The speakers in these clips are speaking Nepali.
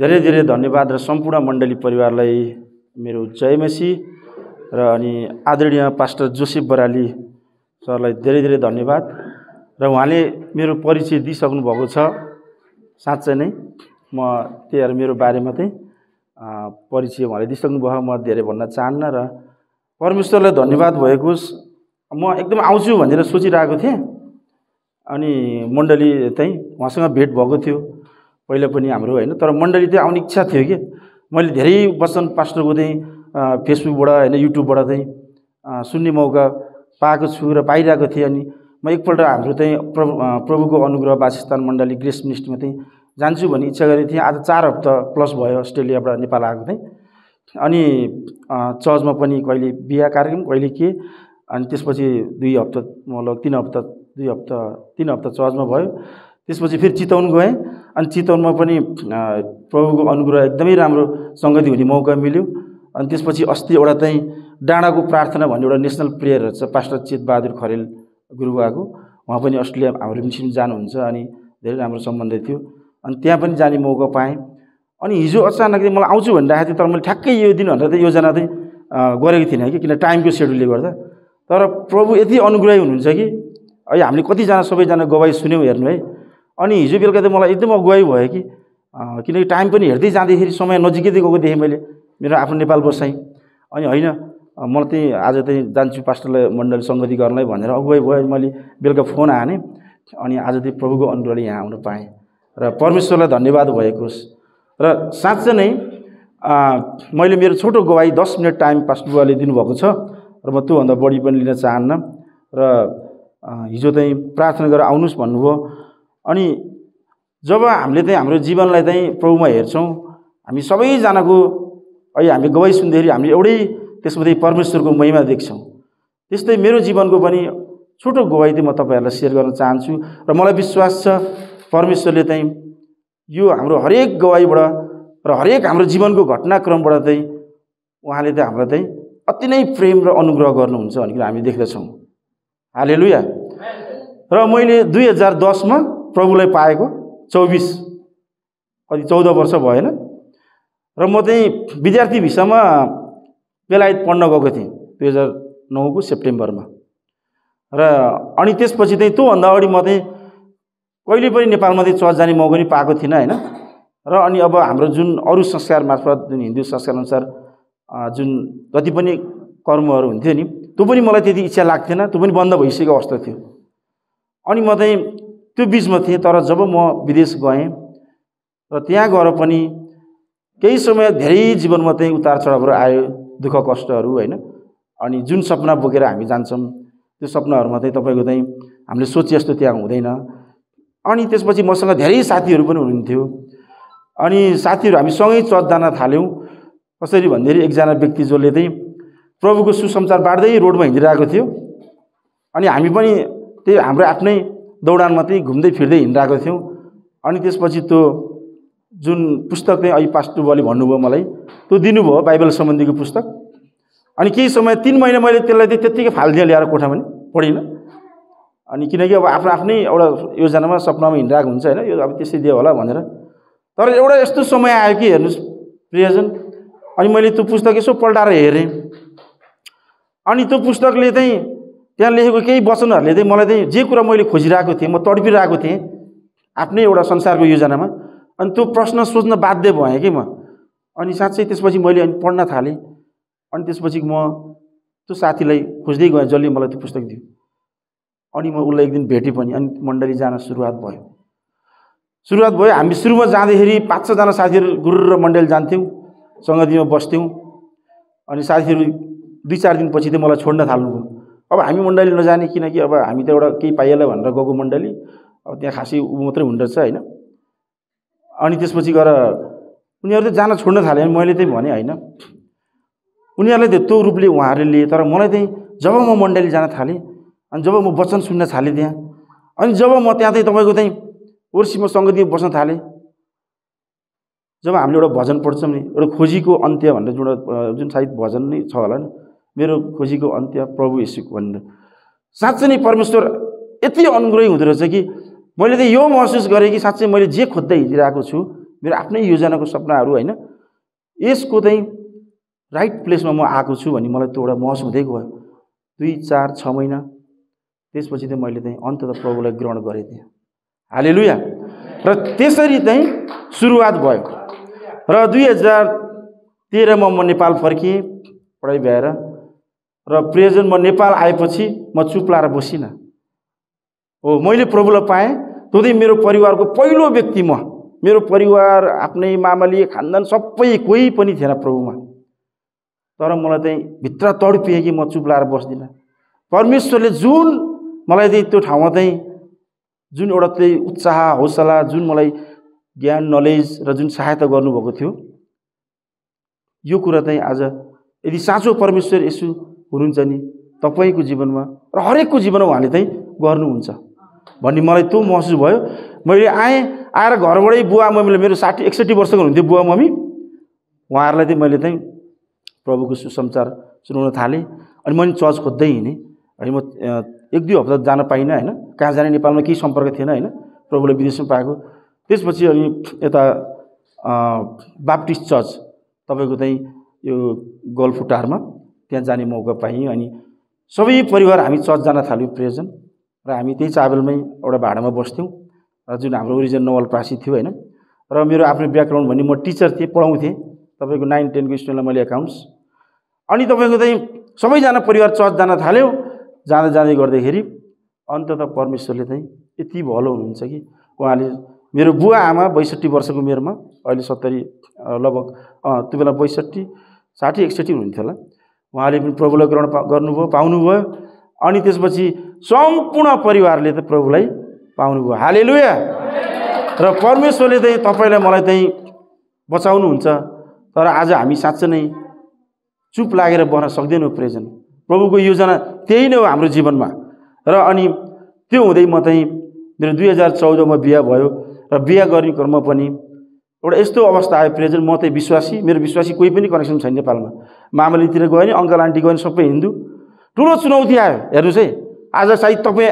धेरै धेरै धन्यवाद र सम्पूर्ण मण्डली परिवारलाई मेरो जयमसी र अनि आदरणीय पास्टर जोसेफ बराली सरलाई धेरै धेरै धन्यवाद र उहाँले मेरो परिचय दिइसक्नु भएको छ साँच्चै नै म त्यही भएर मेरो बारेमा चाहिँ परिचय उहाँले दिइसक्नुभयो म धेरै भन्न चाहन्न र परमेश्वरलाई धन्यवाद भएको म एकदम आउँछु भनेर सोचिरहेको थिएँ अनि मण्डली चाहिँ उहाँसँग भेट भएको थियो पहिला पनि हाम्रो होइन तर मण्डली चाहिँ आउने इच्छा थियो कि मैले धेरै वचन पास्टरको चाहिँ फेसबुकबाट होइन युट्युबबाट चाहिँ सुन्ने मौका पाएको छु र पाइरहेको थिएँ अनि म एकपल्ट हाम्रो चाहिँ प्रभु प्रभुको अनुग्रह वासस्थान मण्डली ग्रेस मिनिस्ट्रीमा चाहिँ जान्छु भन्ने इच्छा गरेको थिएँ आज चार हप्ता प्लस भयो अस्ट्रेलियाबाट नेपाल आएको थिएँ अनि चर्चमा पनि कहिले बिहा कार्यक्रम कहिले के अनि त्यसपछि दुई हप्ता मतलब तिन हप्ता दुई हप्ता तिन हप्ता चर्चमा भयो त्यसपछि फेरि चिताउन गएँ अनि चितवनमा पनि प्रभुको अनुग्रह एकदमै राम्रो सङ्गति हुने मौका मिल्यो अनि त्यसपछि अस्ति एउटा चाहिँ डाँडाको प्रार्थना भन्ने एउटा नेसनल प्रेयर छ पास्टर चित बहादुर खरेल गुरुबाको उहाँ पनि अस्ट्रेलिया हाम्रो मिसिन जानुहुन्छ अनि धेरै राम्रो सम्बन्ध थियो अनि त्यहाँ पनि जाने मौका पाएँ अनि हिजो अचानक मलाई आउँछु भनिरहेको थिएँ तर मैले ठ्याक्कै यो दिन भनेर चाहिँ योजना चाहिँ गरेको थिइनँ कि किन टाइमको सेड्युलले गर्दा तर प्रभु यति अनुग्रही हुनुहुन्छ कि अहिले हामीले कतिजना सबैजना गवाई सुन्यौँ हेर्नु है अनि हिजो बेलुका त मलाई एकदम अगुवाई भयो कि किनकि टाइम पनि हेर्दै जाँदाखेरि समय नजिकै गएको देखेँ मैले मेरो आफ्नो नेपाल बसाइ अनि होइन मलाई त्यहीँ आज त्यही जान्छु पास्टरलाई मण्डली सङ्गति गर्नलाई भनेर अगुवाई भयो मैले बेलुका फोन हाने अनि आज त्यही प्रभुको अनुग्रहले यहाँ आउन पाएँ र परमेश्वरलाई धन्यवाद भएको होस् र साँच्चै नै मैले मेरो छोटो गवाई दस मिनट टाइम पास्टर बुवाले दिनुभएको छ र म त्योभन्दा बढी पनि लिन चाहन्न र हिजो चाहिँ प्रार्थना गरेर आउनुहोस् भन्नुभयो अनि जब हामीले चाहिँ हाम्रो जीवनलाई चाहिँ प्रभुमा हेर्छौँ हामी सबैजनाको अहिले हामी गवाई सुन्दाखेरि हामी एउटै त्यसमा चाहिँ परमेश्वरको महिमा देख्छौँ त्यस्तै मेरो जीवनको पनि छोटो गवाई चाहिँ म तपाईँहरूलाई सेयर गर्न चाहन्छु र मलाई विश्वास छ परमेश्वरले चाहिँ यो हाम्रो हरेक गवाईबाट र हरेक हाम्रो जीवनको घटनाक्रमबाट चाहिँ उहाँले चाहिँ हामीलाई चाहिँ अति नै प्रेम र अनुग्रह गर्नुहुन्छ भनेर हामी देख्दछौँ हालेलुया र मैले दुई हजार दसमा प्रभुलाई पाएको चौबिस कति चौध वर्ष भएन र म चाहिँ विद्यार्थी भिसामा बेलायत पढ्न गएको थिएँ दुई हजार नौको सेप्टेम्बरमा र अनि त्यसपछि चाहिँ त्योभन्दा अगाडि म चाहिँ कहिले पनि नेपालमा चाहिँ चर्च जाने मौका पनि पाएको थिइनँ होइन र अनि अब हाम्रो जुन अरू संस्कार मार्फत जुन हिन्दू संस्कार अनुसार जुन जति पनि कर्महरू हुन्थ्यो नि त्यो पनि मलाई त्यति इच्छा लाग्थेन त्यो पनि बन्द भइसकेको अवस्था थियो अनि म चाहिँ त्यो बिचमा थिएँ तर जब म विदेश गएँ र त्यहाँ गएर पनि केही समय धेरै जीवनमा चाहिँ उतार चढावहरू आयो दुःख कष्टहरू होइन अनि जुन सपना बोकेर हामी जान्छौँ त्यो सपनाहरूमा चाहिँ तपाईँको चाहिँ हामीले सोचे जस्तो त्यहाँ हुँदैन अनि त्यसपछि मसँग धेरै साथीहरू पनि हुनुहुन्थ्यो अनि साथीहरू हामी सँगै चर्च जान थाल्यौँ कसरी भन्दाखेरि एकजना व्यक्ति जसले चाहिँ प्रभुको सुसमाचार बाँड्दै रोडमा हिँडिरहेको थियो अनि हामी पनि त्यही हाम्रो आफ्नै दौडान मात्रै घुम्दै फिर्दै हिँडिरहेको थियौँ अनि त्यसपछि त्यो जुन पुस्तक चाहिँ अहिले पास्ट भन्नुभयो मलाई त्यो दिनुभयो बाइबल सम्बन्धीको पुस्तक अनि केही समय तिन महिना मैले त्यसलाई चाहिँ त्यत्तिकै फालिदिएँ ल्याएर कोठामा पनि पढिनँ अनि किनकि अब आफ्नो आफ्नै एउटा योजनामा सपनामा हिँडिरहेको हुन्छ होइन यो अब त्यसै दियो होला भनेर तर एउटा यस्तो समय आयो कि हेर्नुहोस् प्रियजन अनि मैले त्यो पुस्तक यसो पल्टाएर हेरेँ अनि त्यो पुस्तकले चाहिँ त्यहाँ लेखेको केही वचनहरूले चाहिँ मलाई चाहिँ जे कुरा मैले खोजिरहेको थिएँ म तडपिरहेको थिएँ आफ्नै एउटा संसारको योजनामा अनि त्यो प्रश्न सोच्न बाध्य भएँ कि म अनि साँच्चै त्यसपछि मैले अनि पढ्न थालेँ अनि त्यसपछि म त्यो साथीलाई खोज्दै गएँ जसले मलाई त्यो पुस्तक दियो अनि म उसलाई एक दिन भेटेँ पनि अनि मण्डली जान सुरुवात भयो सुरुवात भयो हामी सुरुमा जाँदाखेरि पाँच छजना साथीहरू गुरु र मण्डली जान्थ्यौँ सङ्गतिमा बस्थ्यौँ अनि साथीहरू दुई चार दिनपछि चाहिँ मलाई छोड्न थाल्नुभयो अब हामी मण्डली नजाने किनकि अब हामी त एउटा केही पाइएला भनेर गएको मण्डली अब त्यहाँ खासै ऊ मात्रै हुँदो रहेछ होइन अनि त्यसपछि गएर उनीहरू त जान छोड्न थाले मैले चाहिँ भने होइन उनीहरूलाई त्यो रूपले उहाँहरूले लिए तर मलाई चाहिँ जब म मण्डली जान थालेँ अनि जब म वचन सुन्न थालेँ त्यहाँ अनि जब म त्यहाँ चाहिँ तपाईँको चाहिँ वर्षीमा सङ्गति बस्न थालेँ जब हामीले एउटा भजन पढ्छौँ नि एउटा खोजीको अन्त्य भनेर जुन जुन सायद भजन नै छ होला नि मेरो खोजीको अन्त्य प्रभु यसु भनेर साँच्चै नै परमेश्वर यति अनुग्रही हुँदो रहेछ कि मैले त यो महसुस गरेँ कि साँच्चै मैले जे खोज्दै हिँडिरहेको छु मेरो आफ्नै योजनाको सपनाहरू होइन यसको चाहिँ राइट प्लेसमा म आएको छु भन्ने मलाई त्यो एउटा महसुस हुँदै गयो दुई चार छ महिना त्यसपछि चाहिँ मैले चाहिँ अन्त त प्रभुलाई ग्रहण गरेँ थिएँ हाले लुया र त्यसरी चाहिँ सुरुवात भयो र दुई हजार तेह्रमा म नेपाल फर्किएँ पढाइ भएर र प्रियजन म नेपाल आएपछि म चुप लाएर बसिनँ हो मैले प्रभुलाई पाएँ तँदै मेरो परिवारको पहिलो व्यक्ति म मेरो परिवार आफ्नै मामाले खानदान सबै कोही पनि थिएन प्रभुमा तर मलाई चाहिँ भित्र तडपिएँ कि म चुप लाएर बस्दिनँ परमेश्वरले जुन मलाई चाहिँ त्यो ठाउँमा चाहिँ जुन एउटा चाहिँ उत्साह हौसला जुन मलाई ज्ञान नलेज र जुन सहायता गर्नुभएको थियो यो कुरा चाहिँ आज यदि साँचो परमेश्वर यसो हुनुहुन्छ नि तपाईँको जीवनमा र हरेकको जीवनमा उहाँले चाहिँ गर्नुहुन्छ भन्ने मलाई त्यो महसुस भयो मैले आएँ आएर घरबाटै बुवा मम्मीले मेरो साठी एकसट्ठी वर्षको हुनुहुन्थ्यो बुवा मम्मी उहाँहरूलाई चाहिँ मैले चाहिँ प्रभुको सुसमाचार सुनाउन थालेँ अनि मैले चर्च खोज्दै हिँडेँ अनि म एक दुई हप्ता जान पाइनँ होइन कहाँ जाने नेपालमा केही सम्पर्क थिएन होइन प्रभुले विदेशमा पाएको त्यसपछि अनि यता बाप्टिस्ट चर्च तपाईँको चाहिँ यो गल्फुटारमा त्यहाँ जाने मौका पाएँ अनि सबै परिवार हामी चर्च जान थाल्यौँ प्रियोजन र हामी त्यही चाबेलमै एउटा भाडामा बस्थ्यौँ र जुन हाम्रो ओरिजिनल नवलप्रासी थियो होइन र मेरो आफ्नो ब्याकग्राउन्ड भन्ने म टिचर थिएँ पढाउँथेँ तपाईँको नाइन टेनको स्टुडेन्टलाई मैले एकाउन्ट्स अनि तपाईँको चाहिँ सबैजना परिवार चर्च जान थाल्यो जाँदा जाँदै गर्दाखेरि अन्तत परमेश्वरले चाहिँ यति भलो हुनुहुन्छ कि उहाँले मेरो बुवा आमा बैसठी वर्षको उमेरमा अहिले सत्तरी लगभग त्यो बेला बैसठी साठी एकसठी हुनुहुन्थ्यो होला उहाँले पनि प्रभुलाई ग्रहण गर्नुभयो पाउनुभयो अनि त्यसपछि सम्पूर्ण परिवारले त प्रभुलाई पाउनुभयो हाले र परमेश्वरले चाहिँ तपाईँलाई मलाई चाहिँ बचाउनुहुन्छ तर आज हामी साँच्चै नै चुप लागेर बस्न सक्दैनौँ प्रयोजन प्रभुको योजना त्यही नै हो हाम्रो जीवनमा र अनि त्यो हुँदै म चाहिँ मेरो दुई हजार चौधमा बिहा भयो र बिहा गर्ने क्रममा पनि एउटा यस्तो अवस्था आयो प्रेजेन्ट म चाहिँ विश्वासी मेरो विश्वासी कोही पनि कनेक्सन छैन नेपालमा मामलीतिर गयो नि अङ्कल आन्टी गयो नि सबै हिन्दू ठुलो चुनौती आयो हेर्नुहोस् है आज सायद तपाईँ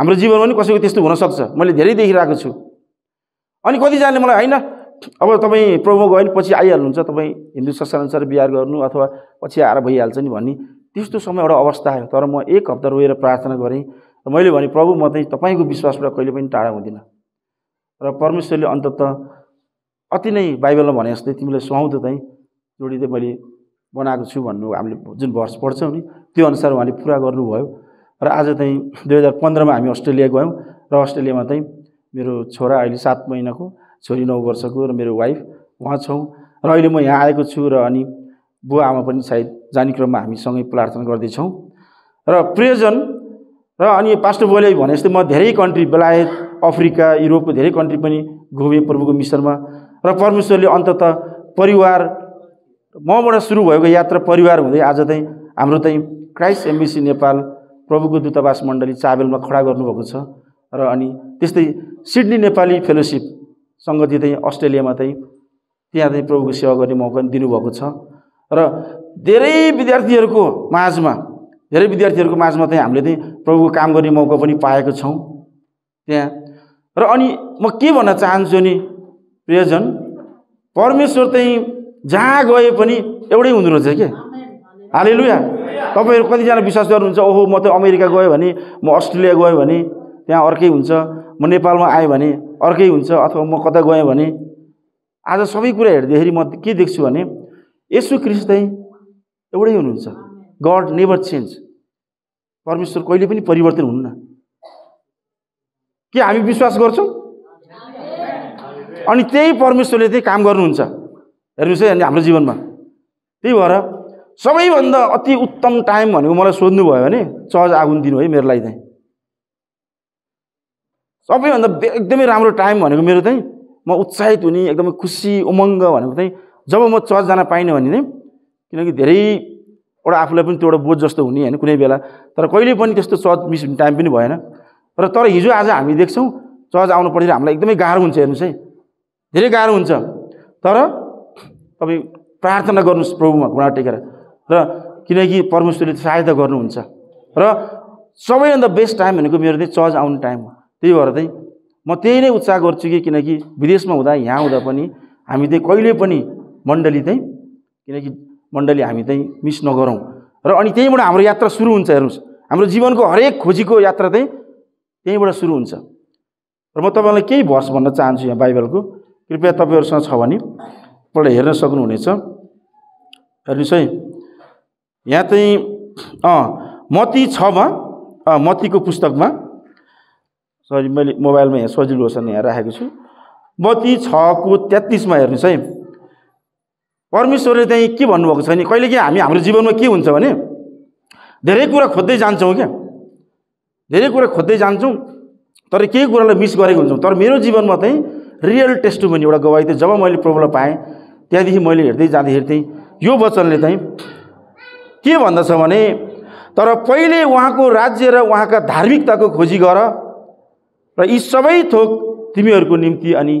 हाम्रो जीवनमा पनि कसैको त्यस्तो हुनसक्छ मैले धेरै देखिरहेको छु अनि कतिजनाले मलाई होइन अब तपाईँ प्रभुमा गयो भने पछि आइहाल्नुहुन्छ तपाईँ हिन्दू संस्कारअनुसार बिहार गर्नु अथवा पछि आएर भइहाल्छ नि भन्ने त्यस्तो समय एउटा अवस्था आयो तर म एक हप्ता रोएर प्रार्थना गरेँ र मैले भने प्रभु म चाहिँ तपाईँको विश्वासबाट कहिले पनि टाढा हुँदिनँ र परमेश्वरले अन्तत अति नै बाइबलमा भने जस्तै तिमीले सुहाउँदो चाहिँ जोडिँदै मैले बनाएको छु भन्नु हामीले जुन भर्स पढ्छौँ नि त्यो अनुसार उहाँले पुरा गर्नुभयो र आज चाहिँ दुई हजार पन्ध्रमा हामी अस्ट्रेलिया गयौँ र अस्ट्रेलियामा चाहिँ मेरो छोरा अहिले सात महिनाको छोरी नौ वर्षको र मेरो वाइफ उहाँ छौँ र अहिले म यहाँ आएको छु र अनि बुवा आमा पनि सायद जाने क्रममा सँगै प्रार्थना गर्दैछौँ र प्रियोजन र अनि पास्टर बोले भने जस्तै म धेरै कन्ट्री बेलायत अफ्रिका युरोपको धेरै कन्ट्री पनि घुमेँ प्रभुको मिसनमा र परमेश्वरले अन्तत परिवार मबाट सुरु भएको यात्रा परिवार हुँदै आज चाहिँ हाम्रो चाहिँ क्राइस्ट एम्बेसी नेपाल प्रभुको दूतावास मण्डली चाबेलमा खडा गर्नुभएको छ र अनि त्यस्तै सिडनी नेपाली फेलोसिप सङ्गति चाहिँ अस्ट्रेलियामा चाहिँ त्यहाँ चाहिँ प्रभुको सेवा गर्ने मौका पनि दिनुभएको छ र धेरै विद्यार्थीहरूको माझमा धेरै विद्यार्थीहरूको माझमा चाहिँ हामीले चाहिँ प्रभुको काम गर्ने मौका पनि पाएको छौँ त्यहाँ र अनि म के भन्न चाहन्छु नि प्रियजन परमेश्वर चाहिँ जहाँ गए पनि एउटै हुँदो रहेछ के हाले लुया तपाईँहरू कतिजना विश्वास गर्नुहुन्छ ओहो म त अमेरिका गयो भने म अस्ट्रेलिया गएँ भने त्यहाँ अर्कै हुन्छ म नेपालमा आएँ भने अर्कै हुन्छ अथवा म कता गएँ भने आज सबै कुरा हेर्दाखेरि म के देख्छु भने यसो क्रिस्ट चाहिँ एउटै हुनुहुन्छ गड नेभर चेन्ज परमेश्वर कहिले पनि परिवर्तन हुन्न के हामी विश्वास गर्छौँ अनि त्यही परमेश्वरले चाहिँ काम गर्नुहुन्छ हेर्नुहोस् है अनि हाम्रो जीवनमा त्यही भएर सबैभन्दा अति उत्तम टाइम भनेको मलाई सोध्नुभयो भने चर्च आगुन दिनु है मेरो लागि चाहिँ सबैभन्दा एकदमै राम्रो टाइम भनेको मेरो चाहिँ म उत्साहित हुने एकदमै खुसी उमङ्ग भनेको चाहिँ जब म चर्च जान पाइनँ भने चाहिँ किनकि धेरै एउटा आफूलाई पनि त्यो एउटा बोझ जस्तो हुने होइन कुनै बेला तर कहिले पनि त्यस्तो चर्च मिस हुने टाइम पनि भएन र तर हिजो आज हामी देख्छौँ चर्च आउनु पऱ्यो हामीलाई एकदमै गाह्रो हुन्छ हेर्नुहोस् है धेरै गाह्रो हुन्छ तर तपाईँ प्रार्थना गर्नुहोस् प्रभुमा घुँडा टेकेर र किनकि परमेश्वरले सहायता गर्नुहुन्छ र सबैभन्दा बेस्ट टाइम भनेको मेरो चाहिँ चर्च आउने टाइम हो त्यही भएर चाहिँ म त्यही नै उत्साह गर्छु कि किनकि विदेशमा हुँदा यहाँ हुँदा पनि हामी चाहिँ कहिले पनि मण्डली चाहिँ किनकि मण्डली हामी चाहिँ मिस नगरौँ र अनि त्यहीँबाट हाम्रो यात्रा सुरु हुन्छ हेर्नुहोस् हाम्रो जीवनको हरेक खोजीको यात्रा चाहिँ त्यहीँबाट सुरु हुन्छ र म तपाईँलाई केही भर्स भन्न चाहन्छु यहाँ बाइबलको कृपया तपाईँहरूसँग छ भने एकपल्ट हेर्न सक्नुहुनेछ हेर्नुहोस् है यहाँ चाहिँ अँ मती छमा मतीको पुस्तकमा सरी मैले मोबाइलमा यहाँ सजिलो भने यहाँ राखेको छु मती छको तेत्तिसमा हेर्नुहोस् है परमेश्वरले चाहिँ के भन्नुभएको छ भने कि हामी हाम्रो जीवनमा के हुन्छ भने धेरै कुरा खोज्दै जान्छौँ क्या धेरै कुरा खोज्दै जान्छौँ तर केही कुरालाई मिस गरेको हुन्छौँ तर मेरो जीवनमा चाहिँ रियल टेस्ट भन्ने एउटा गवाई थियो जब मैले प्रभुलाई पाएँ त्यहाँदेखि मैले हेर्दै जाँदै चाहिँ यो वचनले चाहिँ के भन्दछ भने तर पहिले उहाँको राज्य र उहाँका धार्मिकताको खोजी गर र यी सबै थोक तिमीहरूको निम्ति अनि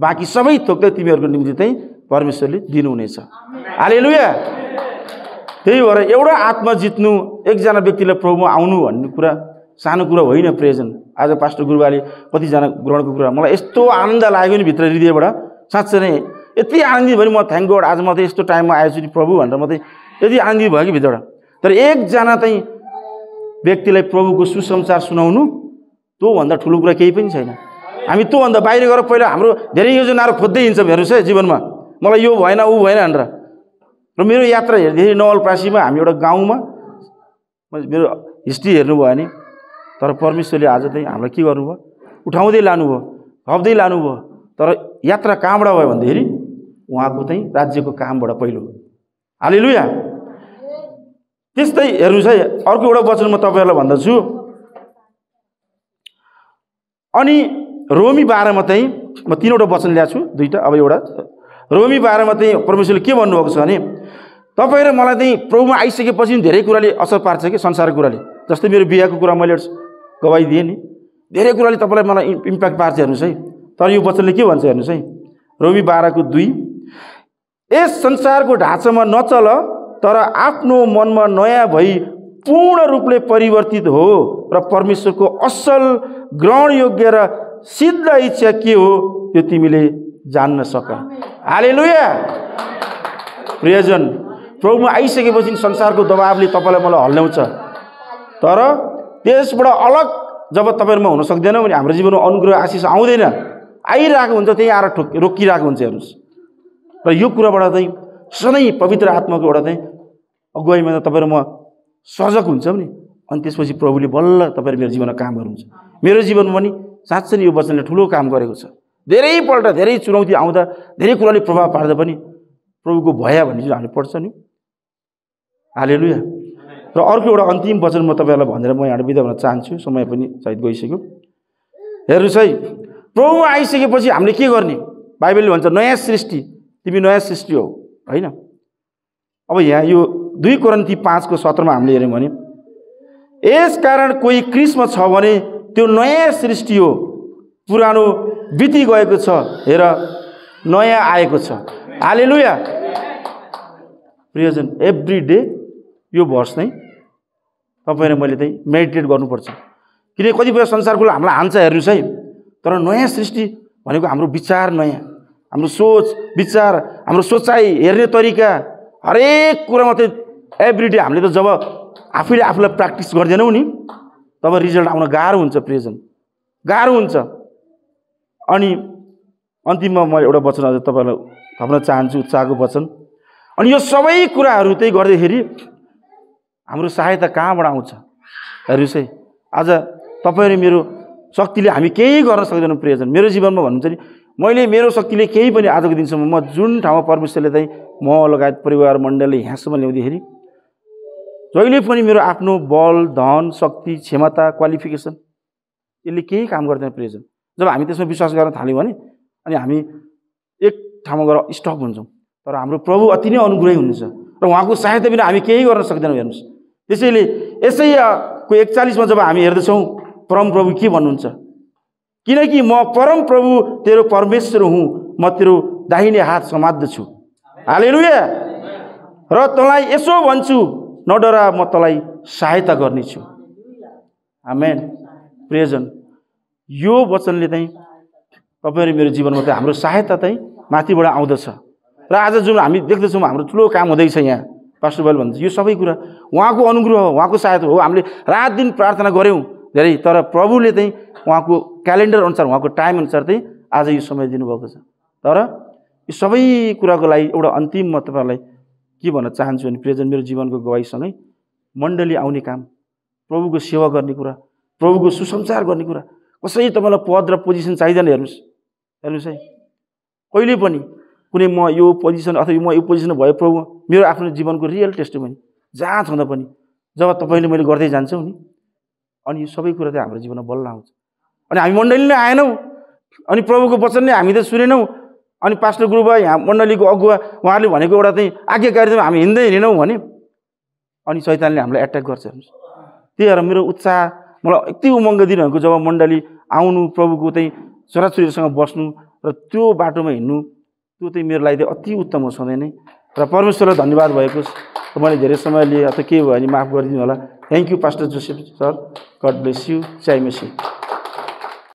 बाँकी सबै थोक चाहिँ तिमीहरूको निम्ति चाहिँ परमेश्वरले दिनुहुनेछ हालेलुया त्यही भएर एउटा आत्मा जित्नु एकजना व्यक्तिलाई प्रभुमा आउनु भन्ने कुरा सानो कुरो होइन प्रेजन आज पास्टर गुरुबाले कतिजना ग्रहणको कुरा मलाई यस्तो आनन्द लाग्यो नि भित्र हृदयबाट साँच्चै नै यति आनन्दित भयो म थ्याङ्क गड आज म त यस्तो टाइममा आएछु नि प्रभु भनेर म त यति आनन्दित भयो कि भित्रबाट तर एकजना चाहिँ व्यक्तिलाई प्रभुको सुसमाचार सुनाउनु त्योभन्दा ठुलो कुरा केही पनि छैन हामी त्योभन्दा बाहिर गएर पहिला हाम्रो धेरै योजनाहरू खोज्दै हिँड्छौँ हेर्नुहोस् है जीवनमा मलाई यो भएन ऊ भएन भनेर र मेरो यात्रा हेर्दाखेरि नवलप्रासीमा हामी एउटा गाउँमा मेरो हिस्ट्री हेर्नुभयो भने तर परमेश्वरले आज चाहिँ हामीलाई के गर्नुभयो उठाउँदै लानुभयो थप्दै लानुभयो तर यात्रा कहाँबाट भयो भन्दाखेरि उहाँको चाहिँ राज्यको कामबाट पहिलो हालि यहाँ त्यस्तै हेर्नुहोस् है अर्को एउटा वचन म तपाईँहरूलाई भन्दछु अनि रोमी बाह्रमा चाहिँ म तिनवटा वचन ल्याएको छु दुईवटा अब एउटा रोमी बाह्रमा चाहिँ परमेश्वरले के भन्नुभएको छ भने तपाईँ र मलाई चाहिँ प्रभुमा आइसकेपछि धेरै कुराले असर पार्छ कि संसारको कुराले जस्तै मेरो बिहाको कुरा मैले गवाई दिएँ नि धेरै कुराले तपाईँलाई मलाई इम्प्याक्ट पार्छ हेर्नुहोस् है तर यो वचनले के भन्छ हेर्नुहोस् है रोमी बाह्रको दुई यस संसारको ढाँचामा नचल तर आफ्नो मनमा नयाँ भई पूर्ण रूपले परिवर्तित हो र परमेश्वरको असल ग्रहण योग्य र सिद्ध इच्छा के हो त्यो तिमीले जान्न सक हाले लुया प्रियजन प्रभुमा आइसकेपछि संसारको दबावले तपाईँलाई मलाई हल्ल्याउँछ तर त्यसबाट अलग जब तपाईँहरूमा हुन सक्दैन भने हाम्रो जीवनमा अनुग्रह आशिष आउँदैन आइरहेको हुन्छ त्यहीँ आएर ठोक रोकिरहेको हुन्छ हेर्नुहोस् र यो कुराबाट चाहिँ सधैँ पवित्र आत्माको एउटा चाहिँ अगुवाईमा त तपाईँहरू म सजग हुन्छ नि अनि त्यसपछि प्रभुले बल्ल तपाईँहरू मेरो जीवनमा काम गर्नुहुन्छ मेरो जीवनमा पनि साँच्चै नै यो वचनले ठुलो काम गरेको छ धेरैपल्ट धेरै चुनौती आउँदा धेरै कुराले प्रभाव पार्दा पनि प्रभुको भया भन्ने जुन हामीले पढ्छ नि हालेलुया र अर्को एउटा अन्तिम वचन म तपाईँहरूलाई भनेर म यहाँबाट बिदा हुन चाहन्छु समय पनि सायद गइसक्यो हेर्नुहोस् है प्रभु आइसकेपछि हामीले के गर्ने बाइबलले भन्छ नयाँ सृष्टि तिमी नयाँ सृष्टि हो होइन अब यहाँ यो दुई कोरन्ती पाँचको सत्रमा हामीले हेऱ्यौँ भने यस कारण कोही क्रिस्म छ भने त्यो नयाँ सृष्टि हो पुरानो बिति गएको छ हेर नयाँ आएको छ हालेलुया प्रियजन एभ्री डे यो भर्स नै तपाईँले मैले चाहिँ मेडिटेट गर्नुपर्छ किनकि कतिपय संसारको हामीलाई हान्छ हेर्नुहोस् है तर नयाँ सृष्टि भनेको हाम्रो विचार नयाँ हाम्रो सोच विचार हाम्रो सोचाइ हेर्ने तरिका हरेक कुरामा चाहिँ एभ्रिडे हामीले त जब आफैले आफूलाई प्र्याक्टिस गर्दैनौँ नि तब रिजल्ट आउन गाह्रो हुन्छ प्रियजन गाह्रो हुन्छ अनि अन्तिममा म एउटा वचन अझ तपाईँलाई थप्न चाहन्छु उत्साहको वचन अनि यो सबै कुराहरू त्यही गर्दाखेरि हाम्रो सहायता कहाँबाट आउँछ हेर्नु है आज तपाईँहरू मेरो शक्तिले हामी केही गर्न सक्दैनौँ प्रियजन मेरो जीवनमा भन्नुहुन्छ नि मैले मेरो शक्तिले केही पनि आजको दिनसम्म म जुन ठाउँमा परमेश्वरले चाहिँ म लगायत परिवार मण्डलले यहाँसम्म ल्याउँदाखेरि जहिले पनि मेरो आफ्नो बल धन शक्ति क्षमता क्वालिफिकेसन यसले केही काम गर्दैन प्रियजन जब हामी त्यसमा विश्वास गर्न थाल्यौँ भने अनि हामी एक ठाउँमा गएर स्टक हुन्छौँ तर हाम्रो प्रभु अति नै अनुग्रही हुनुहुन्छ र उहाँको सहायता बिना हामी केही गर्न सक्दैनौँ हेर्नुहोस् त्यसैले यसैको एकचालिसमा जब हामी हेर्दछौँ परमप्रभु के भन्नुहुन्छ किनकि म परम प्रभु तेरो परमेश्वर हुँ म तेरो दाहिने हात समात्दछु हाले र तँलाई यसो भन्छु नडरा म तँलाई सहायता गर्नेछु आमेन प्रियजन यो वचनले चाहिँ तपाईँहरू मेरो जीवनमा चाहिँ हाम्रो सहायता चाहिँ माथिबाट आउँदछ र आज जुन हामी देख्दछौँ हाम्रो ठुलो काम हुँदैछ यहाँ पास्टर बल भन्नुहुन्छ यो सबै कुरा उहाँको अनुग्रह हो उहाँको सहायता हो हामीले रात दिन प्रार्थना गऱ्यौँ धेरै तर प्रभुले चाहिँ उहाँको क्यालेन्डर अनुसार उहाँको टाइम अनुसार चाहिँ आज यो समय दिनुभएको छ तर यो सबै कुराको लागि एउटा अन्तिम म तपाईँहरूलाई के भन्न चाहन्छु भने प्रेजेन्ट मेरो जीवनको गवाईसँगै मण्डली आउने काम प्रभुको सेवा गर्ने कुरा प्रभुको सुसंसार गर्ने कुरा कसै तपाईँलाई पद र पोजिसन चाहिँदैन हेर्नुहोस् हेर्नुहोस् है कहिले पनि कुनै म यो पोजिसन अथवा म यो पोजिसन भयो प्रभु मेरो आफ्नो जीवनको रियल टेस्ट जहाँ छँदा पनि जब तपाईँले मैले गर्दै जान्छौँ नि अनि यो सबै कुरा चाहिँ हाम्रो जीवनमा बल्ल आउँछ अनि हामी मण्डली नै आएनौँ अनि प्रभुको वचन नै हामी त सुनेनौँ अनि पास्टर गुरुबा यहाँ मण्डलीको अगुवा उहाँहरूले भनेको एउटा चाहिँ आज्ञाकारितामा हामी हिँड्दै हिँडेनौँ भने अनि शैतानले हामीलाई एट्याक गर्छ हेर्नुहोस् त्यही भएर मेरो उत्साह मलाई यति उमङ्ग दिनुभएको जब मण्डली आउनु प्रभुको चाहिँ छोराछोरीहरूसँग बस्नु र त्यो बाटोमा हिँड्नु त्यो चाहिँ मेरो लागि चाहिँ अति उत्तम हो सधैँ नै र परमेश्वरलाई धन्यवाद भएको मैले धेरै समय लिएँ अथवा के भयो भने माफ गरिदिनु होला thank you pastor Joseph sir God bless you चाइमेसी